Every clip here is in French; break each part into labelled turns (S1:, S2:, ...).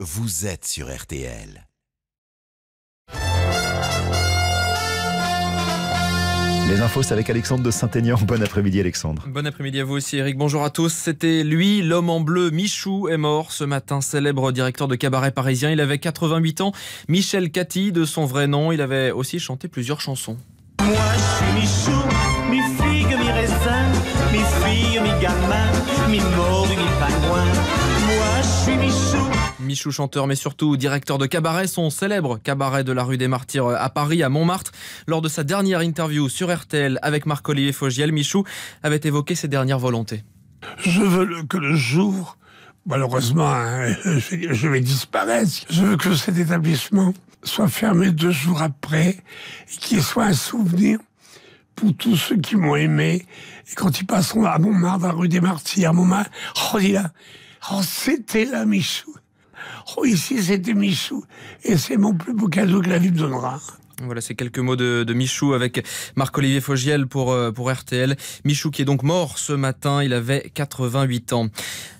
S1: Vous êtes sur RTL. Les infos, c'est avec Alexandre de Saint-Aignan. Bon après-midi, Alexandre.
S2: Bon après-midi à vous aussi, Eric. Bonjour à tous. C'était lui, l'homme en bleu, Michou, est mort ce matin, célèbre directeur de cabaret parisien. Il avait 88 ans. Michel Cathy, de son vrai nom, il avait aussi chanté plusieurs chansons. Moi, je suis Michou chanteur, mais surtout directeur de cabaret, son célèbre cabaret de la rue des Martyrs euh, à Paris, à Montmartre. Lors de sa dernière interview sur RTL avec Marc-Olivier Fogiel, Michou avait évoqué ses
S3: dernières volontés. Je veux que le jour, malheureusement, hein, je vais disparaître, je veux que cet établissement soit fermé deux jours après et qu'il soit un souvenir pour tous ceux qui m'ont aimé. Et quand ils passeront à Montmartre, à la rue des Martyrs, à Montmartre, oh, là là, oh c'était là, Michou. Oh, ici, c'était Michou. Et c'est mon plus beau cadeau que la vie me donnera.
S2: Voilà, c'est quelques mots de, Michou avec Marc-Olivier Fogiel pour, euh, pour RTL. Michou qui est donc mort ce matin, il avait 88 ans.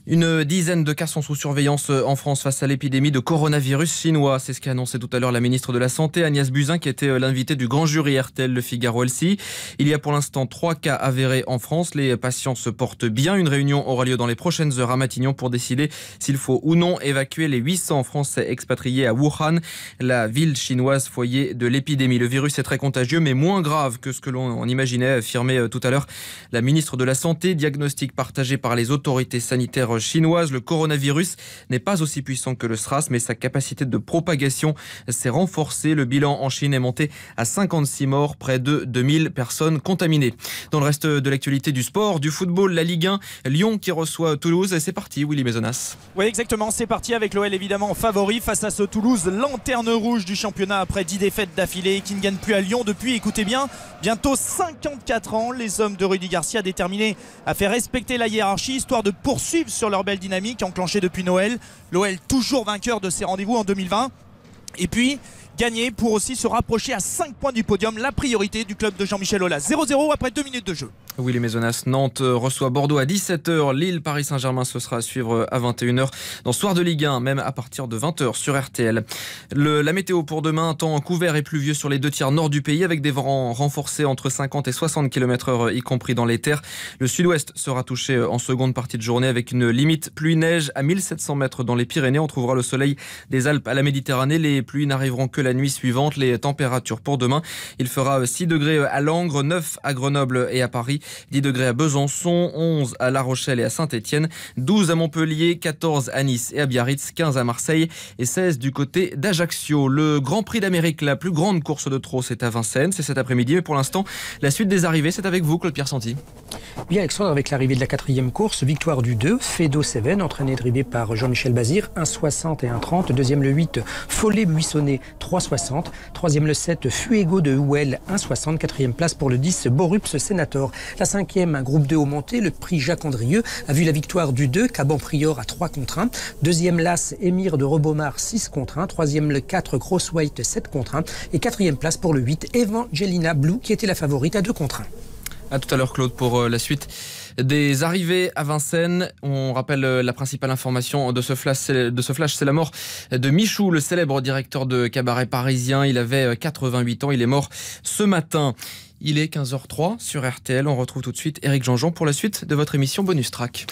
S2: Une dizaine de cas sont sous surveillance euh, en France face à l'épidémie de coronavirus chinois. C'est ce qu'a annoncé tout à l'heure la ministre de la Santé, Agnès Buzyn, qui était euh, l'invitée du grand jury RTL Le Figaro LCI. Il y a pour l'instant trois cas avérés en France. Les patients se portent bien. Une réunion aura lieu dans les prochaines heures à Matignon pour décider s'il faut ou non évacuer les 800 Français expatriés à Wuhan, la ville chinoise foyer de l'épidémie. Le virus est très contagieux, mais moins grave que ce que l'on imaginait, affirmait euh, tout à l'heure la ministre de la Santé. Diagnostic partagé par les autorités sanitaires chinoise. Le coronavirus n'est pas aussi puissant que le SRAS, mais sa capacité de propagation s'est renforcée. Le bilan en Chine est monté à 56 morts, près de 2000 personnes contaminées. Dans le reste de l'actualité du sport, du football, la Ligue 1, Lyon qui reçoit Toulouse. C'est parti, Willy Mezonas. Oui, exactement. C'est parti avec
S1: l'OL évidemment favori face à ce Toulouse, lanterne rouge du championnat après 10 défaites d'affilée qui ne gagne plus à Lyon depuis, écoutez bien, bientôt 54 ans. Les hommes de Rudy Garcia déterminés à faire respecter la hiérarchie histoire de poursuivre ce leur belle dynamique enclenchée depuis Noël. L'OL toujours vainqueur de ses rendez-vous en 2020. Et puis, gagner pour aussi se rapprocher à 5 points du podium. La priorité du club de Jean-Michel Aulas.
S2: 0-0 après 2 minutes de jeu. Oui, les Maisonnas Nantes euh, reçoit Bordeaux à 17h. Lille, Paris Saint-Germain, ce sera à suivre euh, à 21h dans Soir de Ligue 1, même à partir de 20h sur RTL. la météo pour demain, temps couvert et pluvieux sur les deux tiers nord du pays avec des vents renforcés entre 50 et 60 km/h, y compris dans les terres. Le sud-ouest sera touché euh, en seconde partie de journée avec une limite pluie-neige à 1700 mètres dans les Pyrénées. On trouvera le soleil des Alpes à la Méditerranée. Les pluies n'arriveront que la nuit suivante. Les températures pour demain, il fera 6 degrés à Langres, 9 à Grenoble et à Paris, 10 degrés à Besançon, 11 à La Rochelle et à Saint-Étienne, 12 à Montpellier, 14 à Nice et à Biarritz, 15 à Marseille et 16 du côté d'Ajaccio. Le Grand Prix d'Amérique, la plus grande course de trot, c'est à Vincennes, c'est cet après-midi. Mais pour l'instant, la suite des arrivées, c'est avec vous, Claude Pierre Santi.
S4: Bien, Alexandre, avec l'arrivée de la quatrième course, victoire du 2, Fedo Seven, entraîné drivé par Jean-Michel Bazir, 1,60 et 1,30. Deuxième le 8, Follet Buissonnet, 3,60. Troisième le 7, Fuego de Houelle, 1,60. Quatrième place pour le 10, Borups Senator. La cinquième, un groupe 2 au monté, le prix Jacques Andrieux, a vu la victoire du 2, Caban Prior à 3 contre 1. Deuxième l'As, Émir de Robomar, 6 contre 1. Troisième le 4, Cross White, 7 contre 1. Et quatrième place pour le 8, Evangelina Blue, qui était la favorite à 2 contre 1.
S2: À tout à l'heure, Claude, pour euh, la suite des arrivées à Vincennes. On rappelle euh, la principale information de ce flash, de ce c'est la mort de Michou, le célèbre directeur de cabaret parisien. Il avait 88 euh, ans, il est mort ce matin. Il est 15h03 sur RTL. On retrouve tout de suite Eric Jean-Jean pour la suite de votre émission Bonus Track.